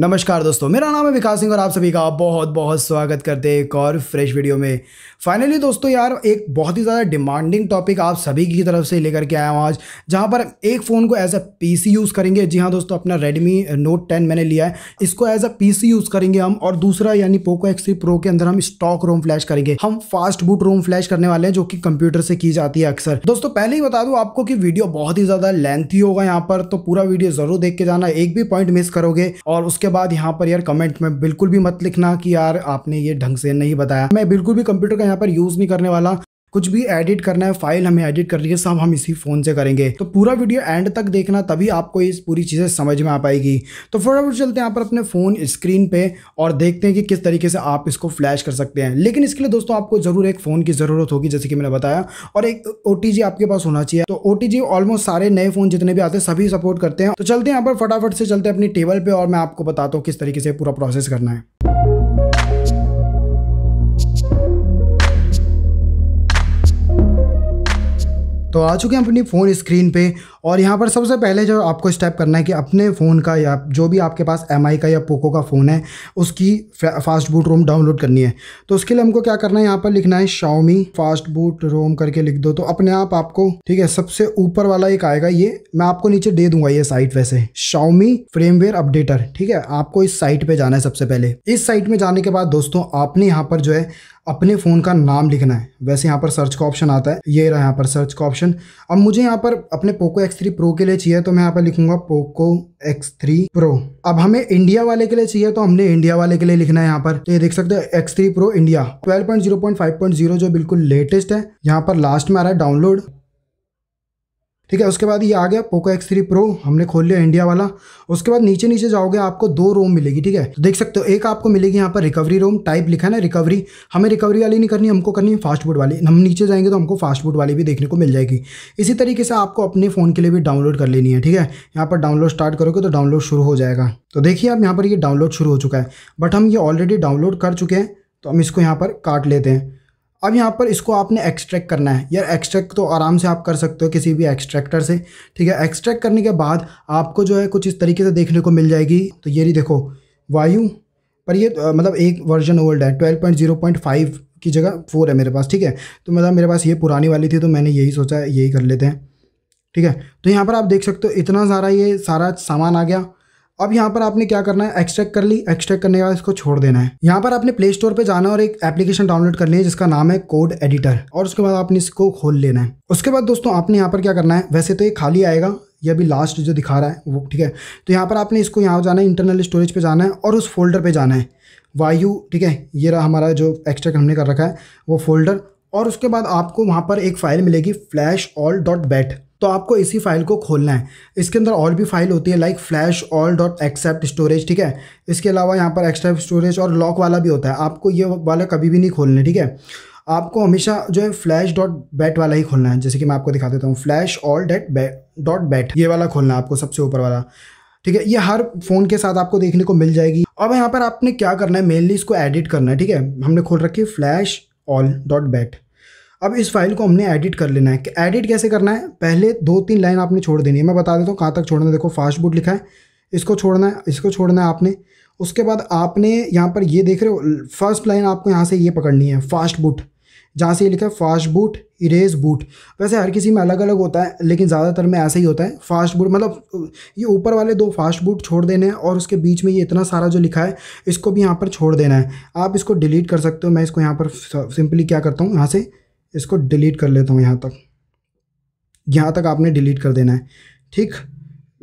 नमस्कार दोस्तों मेरा नाम है विकास सिंह और आप सभी का बहुत बहुत स्वागत करते हैं एक और फ्रेश वीडियो में फाइनली दोस्तों यार एक बहुत ही ज़्यादा डिमांडिंग टॉपिक आप सभी की तरफ से लेकर के आया हूँ आज जहाँ पर एक फ़ोन को एज अ पीसी यूज़ करेंगे जी हाँ दोस्तों अपना रेडमी नोट टेन मैंने लिया है इसको एज अ पी यूज़ करेंगे हम और दूसरा यानी पोको एक्स प्रो के अंदर हम स्टॉक रोम फ्लैश करेंगे हम फास्ट बूट रोम फ्लैश करने वाले हैं जो कि कंप्यूटर से की जाती है अक्सर दोस्तों पहले ही बता दूँ आपको कि वीडियो बहुत ही ज़्यादा लेंथी होगा यहाँ पर तो पूरा वीडियो ज़रूर देख के जाना एक भी पॉइंट मिस करोगे और उसके उसके बाद यहाँ पर यार कमेंट में बिल्कुल भी मत लिखना कि यार आपने ये ढंग से नहीं बताया मैं बिल्कुल भी कंप्यूटर का यहाँ पर यूज़ नहीं करने वाला कुछ भी एडिट करना है फाइल हमें एडिट करनी है सब हम इसी फ़ोन से करेंगे तो पूरा वीडियो एंड तक देखना तभी आपको इस पूरी चीज़ें समझ में आ पाएगी तो फटाफट चलते हैं यहाँ पर अपने फ़ोन स्क्रीन पे और देखते हैं कि किस तरीके से आप इसको फ्लैश कर सकते हैं लेकिन इसके लिए दोस्तों आपको ज़रूर एक फ़ोन की ज़रूरत होगी जैसे कि मैंने बताया और एक ओ आपके पास होना चाहिए तो ओ ऑलमोस्ट सारे नए फ़ोन जितने भी आते हैं सभी सपोर्ट करते हैं तो चलते हैं यहाँ पर फटाफट से चलते हैं अपनी टेबल पर और मैं आपको बताता हूँ किस तरीके से पूरा प्रोसेस करना है तो आ चुके हैं अपनी फ़ोन स्क्रीन पे और यहाँ पर सबसे पहले जो आपको स्टेप करना है कि अपने फ़ोन का या जो भी आपके पास एम का या पोको का फ़ोन है उसकी फास्ट बूट रोम डाउनलोड करनी है तो उसके लिए हमको क्या करना है यहाँ पर लिखना है शाओमी फास्ट बूट रोम करके लिख दो तो अपने आप आपको ठीक है सबसे ऊपर वाला एक आएगा ये मैं आपको नीचे दे दूंगा ये साइट वैसे शाओमी फ्रेमवेयर अपडेटर ठीक है आपको इस साइट पर जाना है सबसे पहले इस साइट में जाने के बाद दोस्तों आपने यहाँ पर जो है अपने फ़ोन का नाम लिखना है वैसे यहाँ पर सर्च का ऑप्शन आता है ये रहा यहाँ पर सर्च का ऑप्शन अब मुझे यहाँ पर अपने पोको एक्स थ्री प्रो के लिए चाहिए तो मैं यहाँ पर लिखूंगा पोको एक्स थ्री प्रो अब हमें इंडिया वाले के लिए चाहिए तो हमने इंडिया वाले के लिए लिखना है यहाँ पर तो ये देख सकते हो X three pro India twelve point zero point five point zero जो बिल्कुल लेटेस्ट है यहाँ पर लास्ट में आ रहा है डाउनलोड ठीक है उसके बाद ये आ गया पोको एक्स थ्री प्रो हमने खोल लिया इंडिया वाला उसके बाद नीचे नीचे जाओगे आपको दो रोम मिलेगी ठीक है तो देख सकते हो एक आपको मिलेगी यहाँ पर रिकवरी रोम टाइप लिखा है ना रिकवरी हमें रिकवरी वाली नहीं करनी हमको करनी है फास्ट फूड वाली हम नीचे जाएंगे तो हमको फास्ट फूड वाली भी देखने को मिल जाएगी इसी तरीके से आपको अपने फ़ोन के लिए भी डाउनलोड कर लेनी है ठीक है यहाँ पर डाउनलोड स्टार्ट करोगे तो डाउनलोड शुरू हो जाएगा तो देखिए आप यहाँ पर ये डाउनलोड शुरू हो चुका है बट हम ये ऑलरेडी डाउनलोड कर चुके हैं तो हम इसको यहाँ पर काट लेते हैं अब यहाँ पर इसको आपने एक्सट्रैक्ट करना है यार एक्सट्रैक्ट तो आराम से आप कर सकते हो किसी भी एक्सट्रैक्टर से ठीक है एक्सट्रैक्ट करने के बाद आपको जो है कुछ इस तरीके से देखने को मिल जाएगी तो ये देखो वायु पर ये तो, मतलब एक वर्जन ओल्ड है twelve point zero point five की जगह फोर है मेरे पास ठीक है तो मतलब मेरे पास ये पुरानी वाली थी तो मैंने यही सोचा यही कर लेते हैं ठीक है तो यहाँ पर आप देख सकते हो इतना सारा ये सारा सामान आ गया अब यहाँ पर आपने क्या करना है एक्सट्रैक्ट कर ली एक्सट्रैक्ट करने के बाद इसको छोड़ देना है यहाँ पर आपने प्ले स्टोर पर जाना और एक एप्लीकेशन डाउनलोड करनी है जिसका नाम है कोड एडिटर और उसके बाद आपने इसको खोल लेना है उसके बाद दोस्तों आपने यहाँ पर क्या करना है वैसे तो ये खाली आएगा ये अभी लास्ट जो दिखा रहा है वो ठीक है तो यहाँ पर आपने इसको यहाँ जाना है इंटरनल स्टोरेज पर जाना है और उस फोल्डर पर जाना है वायु ठीक है ये रहा हमारा जो एक्सट्रैक्ट हमने कर रखा है वो फोल्डर और उसके बाद आपको वहाँ पर एक फ़ाइल मिलेगी फ्लैश ऑल डॉट बैट तो आपको इसी फाइल को खोलना है इसके अंदर और भी फाइल होती है like flash all dot except storage ठीक है इसके अलावा यहाँ पर एक्स्ट्रा स्टोरेज और लॉक वाला भी होता है आपको ये वाला कभी भी नहीं खोलना ठीक है आपको हमेशा जो है फ्लैश डॉट बैट वाला ही खोलना है जैसे कि मैं आपको दिखा देता हूँ flash all date dot bat ये वाला खोलना है आपको सबसे ऊपर वाला ठीक है ये हर फ़ोन के साथ आपको देखने को मिल जाएगी अब यहाँ पर आपने क्या करना है मेनली इसको एडिट करना है ठीक है हमने खोल रखी फ्लैश ऑल डॉट बैट अब इस फाइल को हमने एडिट कर लेना है कि एडिट कैसे करना है पहले दो तीन लाइन आपने छोड़ देनी है मैं बता देता हूँ कहाँ तक छोड़ना है देखो फास्ट बूट लिखा है इसको छोड़ना है इसको छोड़ना है आपने उसके बाद आपने यहाँ पर ये देख रहे हो फर्स्ट लाइन आपको यहाँ से ये पकड़नी है फास्ट बूट जहाँ से ये लिखा है फास्ट बूट इरेज बूट वैसे हर किसी में अलग अलग होता है लेकिन ज़्यादातर में ऐसा ही होता है फास्ट बूट मतलब ये ऊपर वाले दो फास्ट बूट छोड़ देने हैं और उसके बीच में ये इतना सारा जो लिखा है इसको भी यहाँ पर छोड़ देना है आप इसको डिलीट कर सकते हो मैं इसको यहाँ पर सिंपली क्या करता हूँ यहाँ से इसको डिलीट कर लेता हूँ यहाँ तक यहाँ तक आपने डिलीट कर देना है ठीक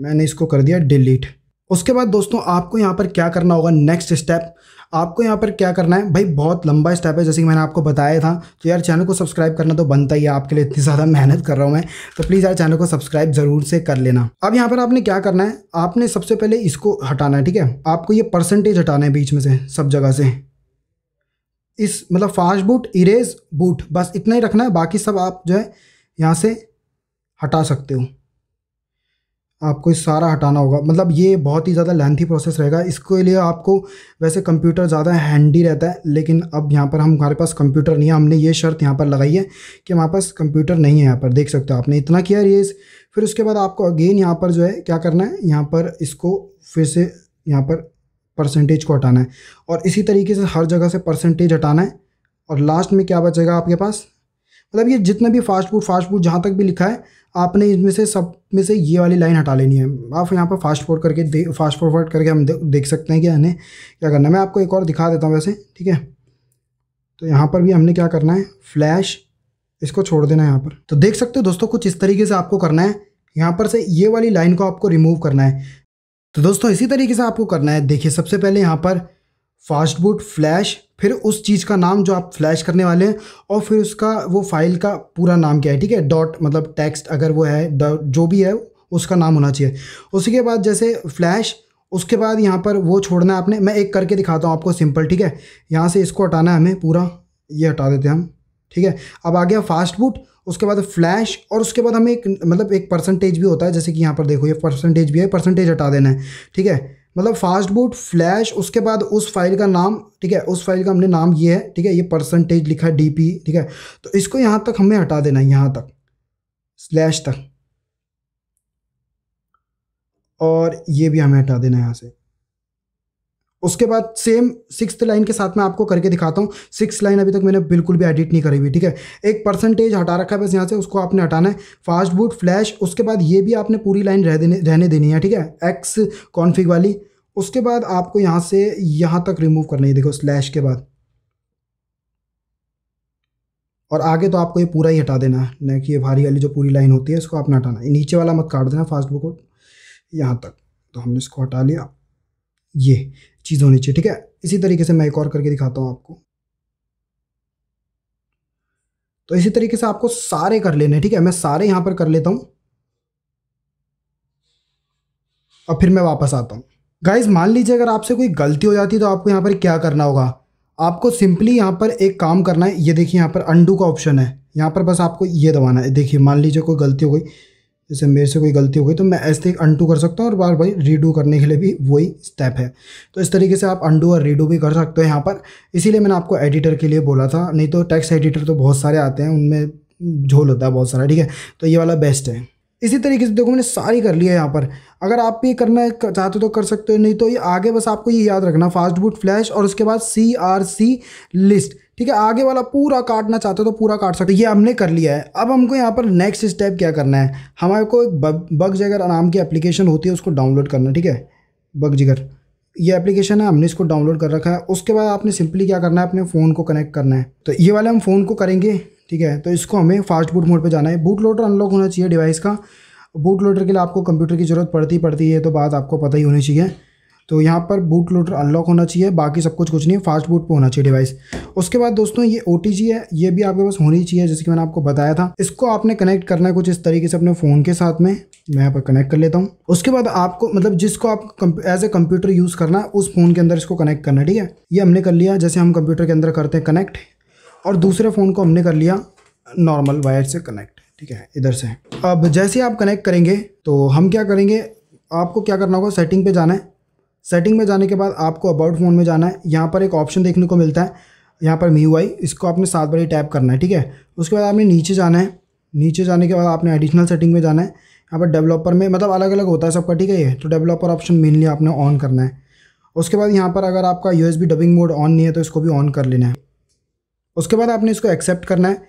मैंने इसको कर दिया डिलीट उसके बाद दोस्तों आपको यहाँ पर क्या करना होगा नेक्स्ट स्टेप आपको यहाँ पर क्या करना है भाई बहुत लंबा स्टेप है जैसे कि मैंने आपको बताया था तो यार चैनल को सब्सक्राइब करना तो बनता ही है आपके लिए इतनी ज़्यादा मेहनत कर रहा हूँ मैं तो प्लीज़ यार चैनल को सब्सक्राइब ज़रूर से कर लेना अब यहाँ पर आपने क्या करना है आपने सबसे पहले इसको हटाना है ठीक है आपको ये परसेंटेज हटाना है बीच में से सब जगह से इस मतलब फास्ट बूट इरेज बूट बस इतना ही रखना है बाकी सब आप जो है यहाँ से हटा सकते हो आपको इस सारा हटाना होगा मतलब ये बहुत ही ज़्यादा लेंथी प्रोसेस रहेगा इसके लिए आपको वैसे कंप्यूटर ज़्यादा हैंडी रहता है लेकिन अब यहाँ पर हम हमारे पास कंप्यूटर नहीं है हमने ये शर्त यहाँ पर लगाई है कि हमारे पास कंप्यूटर नहीं है यहाँ पर देख सकते हो आपने इतना किया रेज़ फिर उसके बाद आपको अगेन यहाँ पर जो है क्या करना है यहाँ पर इसको फिर से यहाँ पर परसेंटेज को हटाना है और इसी तरीके से हर जगह से परसेंटेज हटाना है और लास्ट में क्या बचेगा आपके पास मतलब ये जितना भी फास्ट फूड फास्ट फूड जहाँ तक भी लिखा है आपने इसमें से सब में से ये वाली लाइन हटा लेनी है आप यहाँ पर फास्ट फूड करके दे फास्ट फॉरवर्ड करके हम दे, देख सकते हैं कि हमें क्या करना है मैं आपको एक और दिखा देता हूँ वैसे ठीक है तो यहाँ पर भी हमने क्या करना है फ्लैश इसको छोड़ देना है यहाँ पर तो देख सकते हो दोस्तों कुछ इस तरीके से आपको करना है यहाँ पर से ये वाली लाइन को आपको रिमूव करना है तो दोस्तों इसी तरीके से आपको करना है देखिए सबसे पहले यहाँ पर फास्ट बूट फ्लैश फिर उस चीज़ का नाम जो आप फ्लैश करने वाले हैं और फिर उसका वो फाइल का पूरा नाम क्या है ठीक है डॉट मतलब टेक्स्ट अगर वो है जो भी है उसका नाम होना चाहिए उसी के बाद जैसे फ्लैश उसके बाद यहाँ पर वो छोड़ना है आपने मैं एक करके दिखाता हूँ आपको सिंपल ठीक है यहाँ से इसको हटाना है हमें पूरा ये हटा देते हैं हम ठीक है अब आ गया फास्ट बूट उसके बाद फ्लैश और उसके बाद हमें एक मतलब एक परसेंटेज भी होता है जैसे कि यहाँ पर देखो ये परसेंटेज भी है परसेंटेज हटा देना है ठीक है मतलब फास्ट बूट फ्लैश उसके बाद उस फाइल का नाम ठीक है उस फाइल का हमने नाम ये है ठीक है ये परसेंटेज लिखा है डी पी ठीक है तो इसको यहाँ तक हमें हटा देना है यहाँ तक स्लैश तक और ये भी हमें हटा देना है यहाँ से उसके बाद सेम सिक्स लाइन के साथ मैं आपको करके दिखाता हूँ सिक्स लाइन अभी तक मैंने बिल्कुल भी एडिट नहीं करी हुई ठीक है एक परसेंटेज हटा रखा है बस यहाँ से उसको आपने हटाना है फास्ट बूट फ्लैश उसके बाद ये भी आपने पूरी लाइन रह देने रहने देनी है ठीक है एक्स कॉन्फिग वाली उसके बाद आपको यहाँ से यहाँ तक रिमूव करना है देखो स्लैश के बाद और आगे तो आपको ये पूरा ही हटा देना है ना कि ये भारी वाली जो पूरी लाइन होती है इसको आपने हटाना है नीचे वाला मत काट देना फास्ट बुक को यहाँ तक तो हमने इसको हटा लिया ये चीज़ होनी चाहिए ठीक है इसी तरीके से मैं एक और करके दिखाता हूँ आपको तो इसी तरीके से आपको सारे कर लेने ठीक है मैं सारे यहाँ पर कर लेता हूँ और फिर मैं वापस आता हूँ गाइज मान लीजिए अगर आपसे कोई गलती हो जाती है तो आपको यहाँ पर क्या करना होगा आपको सिंपली यहाँ पर एक काम करना है ये देखिए यहाँ पर अंडू का ऑप्शन है यहाँ पर बस आपको ये दबाना है देखिए मान लीजिए कोई गलती हो गई जैसे मेरे से कोई गलती हो गई तो मैं ऐसे अनटू कर सकता हूँ और बार बार रीडू करने के लिए भी वही स्टेप है तो इस तरीके से आप अनडू और रीडू भी कर सकते हो यहाँ पर इसीलिए मैंने आपको एडिटर के लिए बोला था नहीं तो टेक्स्ट एडिटर तो बहुत सारे आते हैं उनमें झोल होता है बहुत सारा ठीक है तो ये वाला बेस्ट है इसी तरीके से देखो मैंने सारी कर लिया यहाँ पर अगर आप ये करना चाहते हो तो कर सकते हो नहीं तो ये आगे बस आपको ये याद रखना फास्ट बूट फ्लैश और उसके बाद सी आर सी लिस्ट ठीक है आगे वाला पूरा काटना चाहते हो तो पूरा काट सकते हो ये हमने कर लिया है अब हमको यहाँ पर नेक्स्ट स्टेप क्या करना है हमारे को एक बग बग जगर नाम की एप्लीकेशन होती है उसको डाउनलोड करना ठीक है बग जिगर ये एप्लीकेशन है हमने इसको डाउनलोड कर रखा है उसके बाद आपने सिंपली क्या करना है अपने फ़ोन को कनेक्ट करना है तो ये वाले हम फ़ोन को करेंगे ठीक है तो इसको हमें फास्ट बूट मोड पे जाना है बूट लोडर अनलॉक होना चाहिए डिवाइस का बूट लोडर के लिए आपको कंप्यूटर की ज़रूरत पड़ती पड़ती है तो बात आपको पता ही होनी चाहिए तो यहाँ पर बूट लोडर अनलॉक होना चाहिए बाकी सब कुछ कुछ नहीं फास्ट बूट पे होना चाहिए डिवाइस उसके बाद दोस्तों ये ओ है ये भी आपके पास होनी चाहिए जैसे कि मैंने आपको बताया था इसको आपने कनेक्ट करना है कुछ इस तरीके से अपने फ़ोन के साथ में मैं यहाँ पर कनेक्ट कर लेता हूँ उसके बाद आपको मतलब जिसको आप एज ए कंप्यूटर यूज़ करना है उस फ़ोन के अंदर इसको कनेक्ट करना है ठीक है ये हमने कर लिया जैसे हम कंप्यूटर के अंदर करते हैं कनेक्ट और दूसरे फ़ोन को हमने कर लिया नॉर्मल वायर से कनेक्ट ठीक है इधर से अब जैसे आप कनेक्ट करेंगे तो हम क्या करेंगे आपको क्या करना होगा सेटिंग पे जाना है सेटिंग में जाने के बाद आपको अबाउट फ़ोन में जाना है यहाँ पर एक ऑप्शन देखने को मिलता है यहाँ पर मी वाई इसको आपने सात बार ही टैप करना है ठीक है उसके बाद आपने नीचे जाना है नीचे जाने के बाद आपने एडिशनल सेटिंग में जाना है यहाँ पर डेवलपर में मतलब अलग अलग होता है सबका ठीक है ये तो डेवलपर ऑप्शन मेनली आपने ऑन करना है उसके बाद यहाँ पर अगर आपका यू डबिंग मोड ऑन नहीं है तो इसको भी ऑन कर लेना है उसके बाद आपने इसको एक्सेप्ट करना है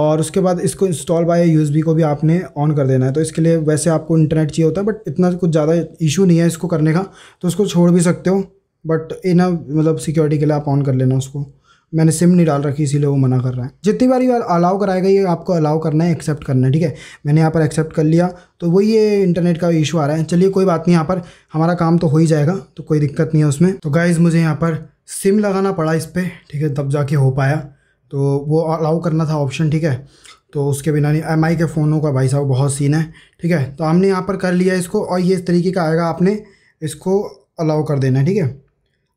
और उसके बाद इसको इंस्टॉल बाय यूएसबी को भी आपने ऑन कर देना है तो इसके लिए वैसे आपको इंटरनेट चाहिए होता है बट इतना कुछ ज़्यादा इशू नहीं है इसको करने का तो उसको छोड़ भी सकते हो बट इन मतलब सिक्योरिटी के लिए आप ऑन कर लेना उसको मैंने सिम नहीं डाल रखी इसीलिए वो मना कर रहा है जितनी बार ये अलाउ कराएगा ये आपको अलाउ करना है एक्सेप्ट करना है ठीक है मैंने यहाँ पर एक्सेप्ट कर लिया तो वही ये इंटरनेट का इशू आ रहा है चलिए कोई बात नहीं यहाँ पर हमारा काम तो हो ही जाएगा तो कोई दिक्कत नहीं है उसमें तो गाइज़ मुझे यहाँ पर सिम लगाना पड़ा इस पर ठीक है तब जाके हो पाया तो वो अलाउ करना था ऑप्शन ठीक है तो उसके बिना नहीं एम के फ़ोनों का भाई साहब बहुत सीन है ठीक है तो हमने यहाँ पर कर लिया इसको और ये इस तरीके का आएगा आपने इसको अलाउ कर देना है ठीक है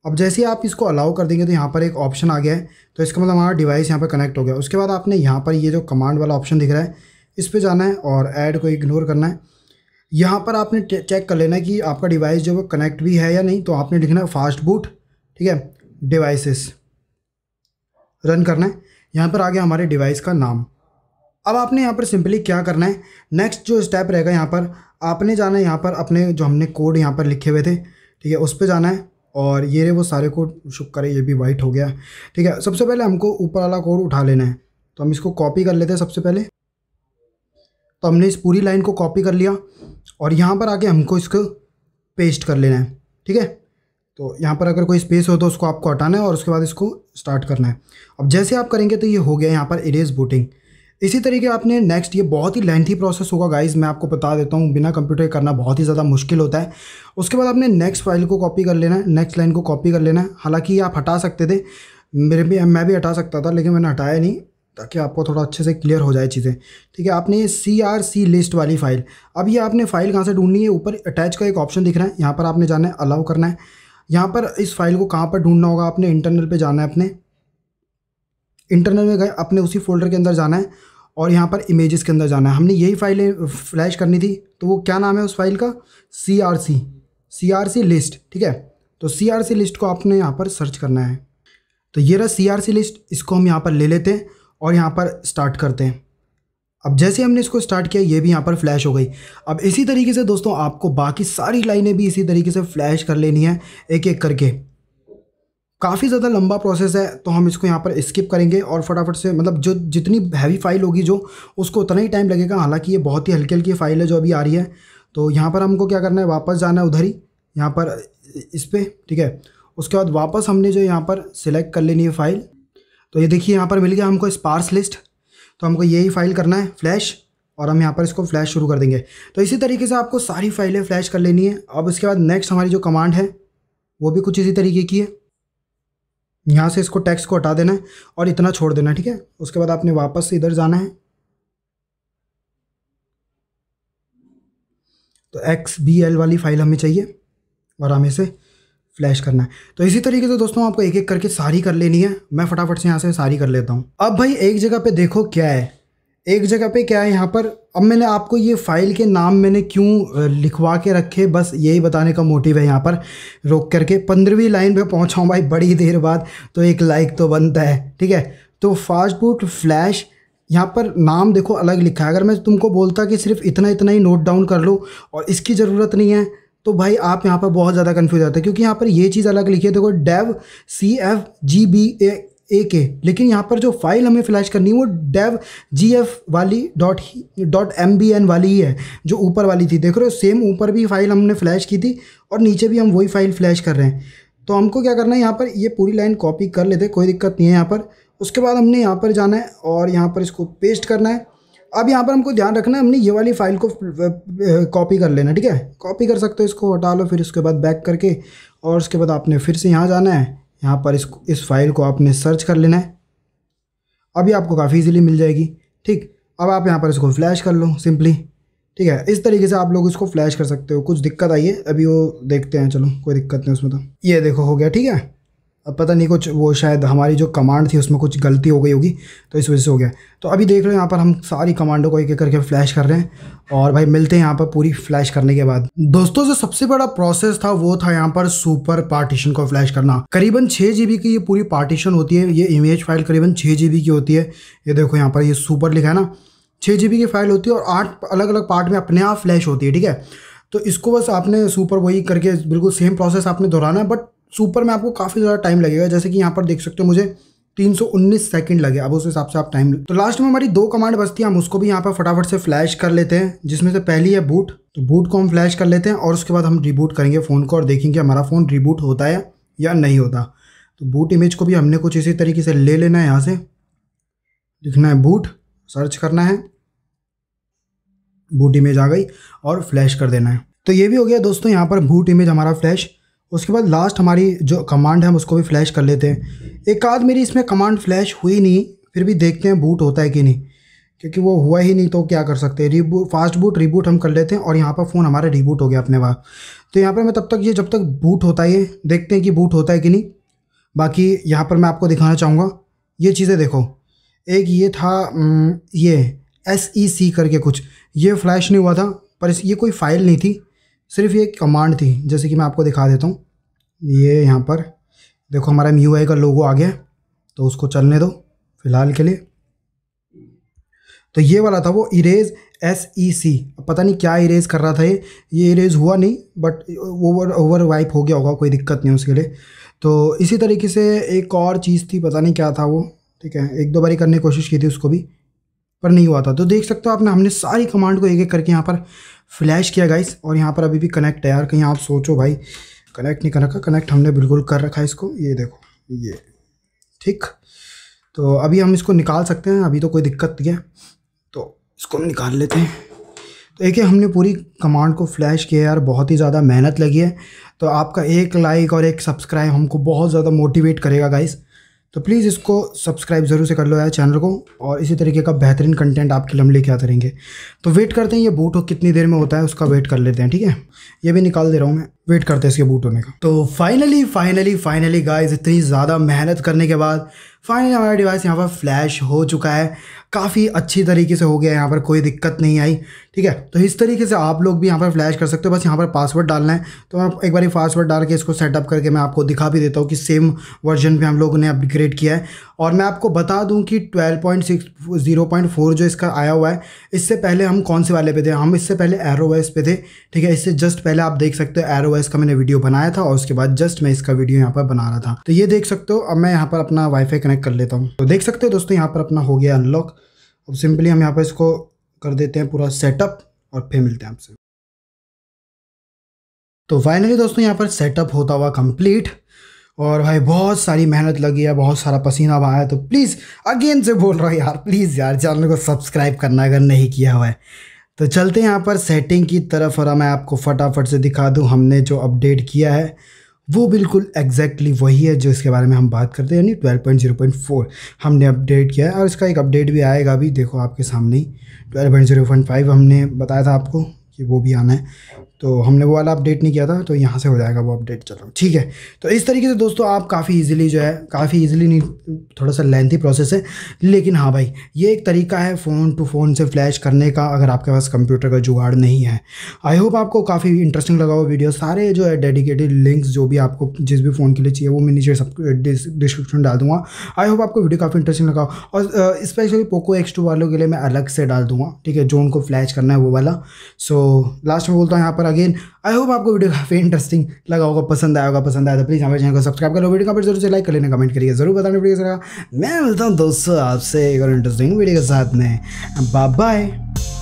अब जैसे ही आप इसको अलाउ कर देंगे तो यहाँ पर एक ऑप्शन आ गया है तो इसका मतलब हमारा डिवाइस यहाँ पर कनेक्ट हो गया उसके बाद आपने यहाँ पर ये जो कमांड वाला ऑप्शन दिख रहा है इस पर जाना है और ऐड को इग्नोर करना है यहाँ पर आपने चेक कर लेना है कि आपका डिवाइस जो वो कनेक्ट भी है या नहीं तो आपने लिखना है फास्ट बूट ठीक है डिवाइसेस रन करना है यहाँ पर आ गया हमारे डिवाइस का नाम अब आपने यहाँ पर सिंपली क्या करना है नेक्स्ट जो स्टेप रहेगा यहाँ पर आपने जाना है यहाँ पर अपने जो हमने कोड यहाँ पर लिखे हुए थे ठीक है उस पर जाना है और ये वो सारे कोड शुक करें ये भी वाइट हो गया ठीक है सबसे पहले हमको ऊपर वाला कोड उठा लेना है तो हम इसको कॉपी कर लेते हैं सबसे पहले तो हमने इस पूरी लाइन को कॉपी कर लिया और यहाँ पर आके हमको इसको पेस्ट कर लेना है ठीक है तो यहाँ पर अगर कोई स्पेस हो तो उसको आपको हटाना है और उसके बाद इसको स्टार्ट करना है अब जैसे आप करेंगे तो ये हो गया यहाँ पर इरेज बूटिंग इसी तरीके आपने नेक्स्ट ये बहुत ही लेंथी प्रोसेस होगा गाइज मैं आपको बता देता हूँ बिना कंप्यूटर करना बहुत ही ज़्यादा मुश्किल होता है उसके बाद आपने नेक्स्ट फाइल को कॉपी कर लेना है नेक्स्ट लाइन को कॉपी कर लेना है हालांकि आप हटा सकते थे मेरे भी मैं भी हटा सकता था लेकिन मैंने हटाया नहीं ताकि आपको थोड़ा अच्छे से क्लियर हो जाए चीज़ें ठीक है आपने सी आर सी लिस्ट वाली फ़ाइल अब ये आपने फ़ाइल कहाँ से ढूंढनी है ऊपर अटैच का एक ऑप्शन दिख रहा है यहाँ पर आपने जाना है अलाउ करना है यहाँ पर इस फाइल को कहाँ पर ढूंढना होगा आपने इंटरनल पे जाना है अपने इंटरनल में गए अपने उसी फोल्डर के अंदर जाना है और यहाँ पर इमेजेस के अंदर जाना है हमने यही फाइलें फ्लैश करनी थी तो वो क्या नाम है उस फाइल का C R C C R C list ठीक है तो सी आर सी लिस्ट को आपने यहाँ पर सर्च करना है तो ये रहा सी आर सी लिस्ट इसको हम यहाँ पर ले लेते हैं और यहाँ पर स्टार्ट करते हैं अब जैसे हमने इसको स्टार्ट किया ये भी यहाँ पर फ्लैश हो गई अब इसी तरीके से दोस्तों आपको बाकी सारी लाइनें भी इसी तरीके से फ्लैश कर लेनी है एक एक करके काफ़ी ज़्यादा लंबा प्रोसेस है तो हम इसको यहाँ पर स्किप करेंगे और फटाफट से मतलब जो जितनी हैवी फाइल होगी जो उसको उतना ही टाइम लगेगा हालांकि ये बहुत ही हल्की हल्की फाइल है जो अभी आ रही है तो यहाँ पर हमको क्या करना है वापस जाना है उधर ही यहाँ पर इस पर ठीक है उसके बाद वापस हमने जो यहाँ पर सिलेक्ट कर लेनी है फाइल तो ये देखिए यहाँ पर मिल गया हमको स्पार्स लिस्ट तो हमको यही फाइल करना है फ्लैश और हम यहाँ पर इसको फ्लैश शुरू कर देंगे तो इसी तरीके से आपको सारी फाइलें फ्लैश कर लेनी है अब उसके बाद नेक्स्ट हमारी जो कमांड है वो भी कुछ इसी तरीके की है यहाँ से इसको टैक्स को हटा देना है और इतना छोड़ देना ठीक है उसके बाद आपने वापस से इधर जाना है तो एक्स बी एल वाली फाइल हमें चाहिए और हम इसे फ्लैश करना है तो इसी तरीके से दोस्तों आपको एक एक करके सारी कर लेनी है मैं फटाफट से यहाँ से सारी कर लेता हूँ अब भाई एक जगह पे देखो क्या है एक जगह पे क्या है यहाँ पर अब मैंने आपको ये फ़ाइल के नाम मैंने क्यों लिखवा के रखे बस यही बताने का मोटिव है यहाँ पर रोक करके पंद्रहवीं लाइन पर पहुँचाऊँ भाई बड़ी देर बाद तो एक लाइक तो बनता है ठीक है तो फास्ट बूट फ्लैश यहाँ पर नाम देखो अलग लिखा है अगर मैं तुमको बोलता कि सिर्फ इतना इतना ही नोट डाउन कर लो और इसकी ज़रूरत नहीं है तो भाई आप यहाँ पर बहुत ज़्यादा कन्फ्यूज आता है क्योंकि यहाँ पर ये चीज़ अलग लिखी है देखो dev C F G B A A के लेकिन यहाँ पर जो फाइल हमें फ्लैश करनी है वो डेव जी एफ वाली dot dot M B N वाली ही है जो ऊपर वाली थी देख रहे हो सेम ऊपर भी फाइल हमने फ्लैश की थी और नीचे भी हम वही फाइल फ्लैश कर रहे हैं तो हमको क्या करना है यहाँ पर ये पूरी लाइन कॉपी कर लेते कोई दिक्कत नहीं है यहाँ पर उसके बाद हमने यहाँ पर जाना है और यहाँ पर इसको पेस्ट करना है अब यहाँ पर हमको ध्यान रखना है हमने ये वाली फाइल को कॉपी कर लेना ठीक है कॉपी कर सकते हो इसको हटा लो फिर उसके बाद बैक करके और उसके बाद आपने फिर से यहाँ जाना है यहाँ पर इस इस फाइल को आपने सर्च कर लेना है अभी आपको काफ़ी इजीली मिल जाएगी ठीक अब आप यहाँ पर इसको फ्लैश कर लो सिंपली ठीक है इस तरीके से आप लोग इसको फ्लैश कर सकते हो कुछ दिक्कत आई है अभी वो देखते हैं चलो कोई दिक्कत नहीं उसमें तो ये देखो हो गया ठीक है अब पता नहीं कुछ वो शायद हमारी जो कमांड थी उसमें कुछ गलती हो गई होगी तो इस वजह से हो गया तो अभी देख लो यहाँ पर हम सारी कमांडों को एक एक करके फ्लैश कर रहे हैं और भाई मिलते हैं यहाँ पर पूरी फ्लैश करने के बाद दोस्तों जो सबसे बड़ा प्रोसेस था वो था यहाँ पर सुपर पार्टीशन को फ्लैश करना करीबन छः जी की ये पूरी पार्टीशन होती है ये इमेज फाइल करीबन छः जी की होती है ये देखो यहाँ पर ये सुपर लिखा है ना छः जी की फाइल होती है और आठ अलग अलग पार्ट में अपने आप फ्लैश होती है ठीक है तो इसको बस आपने सुपर वही करके बिल्कुल सेम प्रोसेस आपने दोहराना है बट सुपर में आपको काफ़ी ज़्यादा टाइम लगेगा जैसे कि यहाँ पर देख सकते हो मुझे 319 सेकंड लगे अब उस हिसाब से आप टाइम तो लास्ट में हमारी दो कमांड बचती है हम उसको भी यहाँ पर फटाफट से फ्लैश कर लेते हैं जिसमें से पहली है बूट तो बूट को हम फ्लैश कर लेते हैं और उसके बाद हम रिबूट करेंगे फ़ोन को और देखेंगे हमारा फ़ोन रिबूट होता है या नहीं होता तो बूट इमेज को भी हमने कुछ इसी तरीके से ले लेना है यहाँ से लिखना है बूट सर्च करना है बूट इमेज आ गई और फ्लैश कर देना है तो ये भी हो गया दोस्तों यहाँ पर बूट इमेज हमारा फ्लैश उसके बाद लास्ट हमारी जो कमांड है हम उसको भी फ्लैश कर लेते हैं एक आध मेरी इसमें कमांड फ्लैश हुई नहीं फिर भी देखते हैं बूट होता है कि नहीं क्योंकि वो हुआ ही नहीं तो क्या कर सकते रिबूट फास्ट बूट रिबूट हम कर लेते हैं और यहाँ पर फ़ोन हमारा रिबूट हो गया अपने वहाँ तो यहाँ पर मैं तब तक ये जब तक बूट होता है देखते हैं कि बूट होता है कि नहीं बाकी यहाँ पर मैं आपको दिखाना चाहूँगा ये चीज़ें देखो एक ये था ये एस ई सी करके कुछ ये फ्लैश नहीं हुआ था पर इस ये कोई फ़ाइल नहीं थी सिर्फ ये कमांड थी जैसे कि मैं आपको दिखा देता हूँ ये यहाँ पर देखो हमारा एम यू आई का लोगो आ गया तो उसको चलने दो फिलहाल के लिए तो ये वाला था वो इरेज एस ई सी पता नहीं क्या इरेज कर रहा था ये ये इरेज हुआ नहीं बट ओवर ओवर वाइप हो गया होगा कोई दिक्कत नहीं उसके लिए तो इसी तरीके से एक और चीज़ थी पता नहीं क्या था वो ठीक है एक दो बारी करने की कोशिश की थी उसको भी पर नहीं हुआ था तो देख सकते हो आपने हमने सारी कमांड को एक एक करके यहाँ पर फ्लैश किया गाइस और यहाँ पर अभी भी कनेक्ट है यार कहीं आप सोचो भाई कनेक्ट नहीं कर रखा कनेक्ट हमने बिल्कुल कर रखा है इसको ये देखो ये ठीक तो अभी हम इसको निकाल सकते हैं अभी तो कोई दिक्कत नहीं है तो इसको हम निकाल लेते हैं तो एक हमने पूरी कमांड को फ्लैश किया यार बहुत ही ज़्यादा मेहनत लगी है तो आपका एक लाइक और एक सब्सक्राइब हमको बहुत ज़्यादा मोटिवेट करेगा गाइस तो प्लीज़ इसको सब्सक्राइब ज़रूर से कर लो यार चैनल को और इसी तरीके का बेहतरीन कंटेंट आपके लिए हम लेके आते रहेंगे तो वेट करते हैं ये बूट हो कितनी देर में होता है उसका वेट कर लेते हैं ठीक है ये भी निकाल दे रहा हूँ मैं वेट करते हैं इसके बूट होने का तो फाइनली फाइनली फाइनली गाइज इतनी ज़्यादा मेहनत करने के बाद फाइनली हमारा डिवाइस यहाँ पर फ्लैश हो चुका है काफ़ी अच्छी तरीके से हो गया यहाँ पर कोई दिक्कत नहीं आई ठीक है तो इस तरीके से आप लोग भी यहाँ पर फ्लैश कर सकते हो बस यहाँ पर पासवर्ड डालना है तो मैं एक बार पासवर्ड डाल के इसको सेटअप करके मैं आपको दिखा भी देता हूँ कि सेम वर्जन पर हम लोगों ने अपग्रेड किया है और मैं आपको बता दूं कि 12.6 जो इसका आया हुआ है इससे पहले हम कौन से वाले पे थे हम इससे पहले एरो वाइस पे थे ठीक है इससे जस्ट पहले आप देख सकते हो एरो वाइस का मैंने वीडियो बनाया था और उसके बाद जस्ट मैं इसका वीडियो यहाँ पर बना रहा था तो ये देख सकते हो अब मैं यहाँ पर अपना वाईफाई कनेक्ट कर लेता हूँ तो देख सकते हो दोस्तों यहाँ पर अपना हो गया अनलॉक अब सिंपली हम यहाँ पर इसको कर देते हैं पूरा सेटअप और फिर मिलते हैं आपसे तो फाइनली दोस्तों यहाँ पर सेटअप होता हुआ कंप्लीट और भाई बहुत सारी मेहनत लगी है बहुत सारा पसीना बहाया तो प्लीज़ अगेन से बोल रहा हूँ यार प्लीज़ यार चैनल को सब्सक्राइब करना अगर नहीं किया हुआ है तो चलते हैं यहाँ पर सेटिंग की तरफ और मैं आपको फटाफट से दिखा दूँ हमने जो अपडेट किया है वो बिल्कुल एग्जैक्टली वही है जो इसके बारे में हम बात करते हैं यानी 12.0.4 हमने अपडेट किया है और इसका एक अपडेट भी आएगा अभी देखो आपके सामने ही ट्वेल्व हमने बताया था आपको कि वो भी आना है तो हमने वो वाला अपडेट नहीं किया था तो यहाँ से हो जाएगा वो अपडेट चलो ठीक है तो इस तरीके से दोस्तों आप काफ़ी इजीली जो है काफ़ी इजीली नहीं थोड़ा सा लेंथी प्रोसेस है लेकिन हाँ भाई ये एक तरीका है फ़ोन टू फ़ोन से फ्लैश करने का अगर आपके पास कंप्यूटर का जुगाड़ नहीं है आई होप आपको काफ़ी इंटरेस्टिंग लगा हुआ वीडियो सारे जो है डेडिकेटेड लिंक्स जो भी आपको जिस भी फ़ोन के लिए चाहिए वो मैं नीचे सब डिस्क्रिप्शन डाल दूँगा आई होप आपको वीडियो काफ़ी इंटरेस्टिंग लगा और स्पेशली पोको एक्स वालों के लिए मैं अलग से डाल दूँगा ठीक है जो उनको फ्लैश करना है वो वाला सो लास्ट में बोलता हूँ यहाँ पर पर अगेन आई होप आपको वीडियो काफ़ी इंटरेस्टिंग लगा होगा पसंद आया होगा पसंद आया तो प्लीज़ हमारे चैनल को सब्सक्राइब करो वीडियो कमेंट जरूर से लाइक कर लेना कमेंट करिए जरूर बताने वीडियो कैसा मैं मिलता हूँ दोस्तों आपसे एक और इंटरेस्टिंग वीडियो के साथ में बाय